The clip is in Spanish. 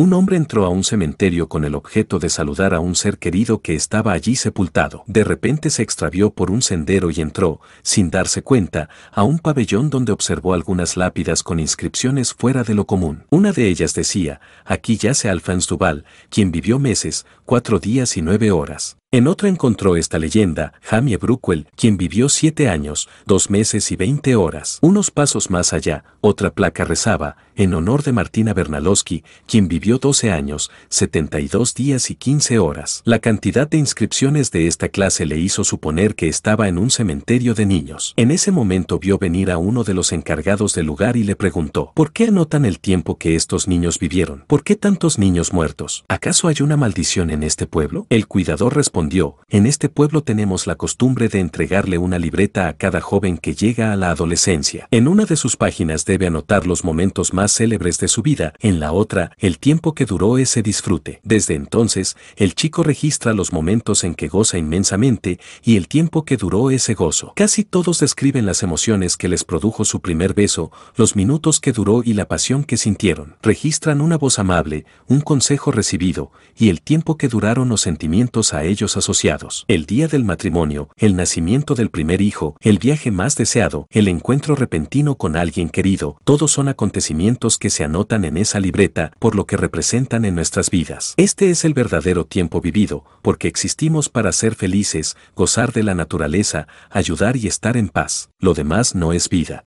Un hombre entró a un cementerio con el objeto de saludar a un ser querido que estaba allí sepultado. De repente se extravió por un sendero y entró, sin darse cuenta, a un pabellón donde observó algunas lápidas con inscripciones fuera de lo común. Una de ellas decía, aquí yace Alphonse Duval, quien vivió meses, cuatro días y nueve horas. En otra encontró esta leyenda, Jamie Bruckwell, quien vivió siete años, dos meses y veinte horas. Unos pasos más allá, otra placa rezaba, en honor de Martina Bernalowski, quien vivió 12 años, 72 días y 15 horas. La cantidad de inscripciones de esta clase le hizo suponer que estaba en un cementerio de niños. En ese momento vio venir a uno de los encargados del lugar y le preguntó, ¿por qué anotan el tiempo que estos niños vivieron? ¿Por qué tantos niños muertos? ¿Acaso hay una maldición en este pueblo? El cuidador respondió, respondió, en este pueblo tenemos la costumbre de entregarle una libreta a cada joven que llega a la adolescencia. En una de sus páginas debe anotar los momentos más célebres de su vida, en la otra, el tiempo que duró ese disfrute. Desde entonces, el chico registra los momentos en que goza inmensamente y el tiempo que duró ese gozo. Casi todos describen las emociones que les produjo su primer beso, los minutos que duró y la pasión que sintieron. Registran una voz amable, un consejo recibido y el tiempo que duraron los sentimientos a ellos asociados. El día del matrimonio, el nacimiento del primer hijo, el viaje más deseado, el encuentro repentino con alguien querido, todos son acontecimientos que se anotan en esa libreta por lo que representan en nuestras vidas. Este es el verdadero tiempo vivido, porque existimos para ser felices, gozar de la naturaleza, ayudar y estar en paz. Lo demás no es vida.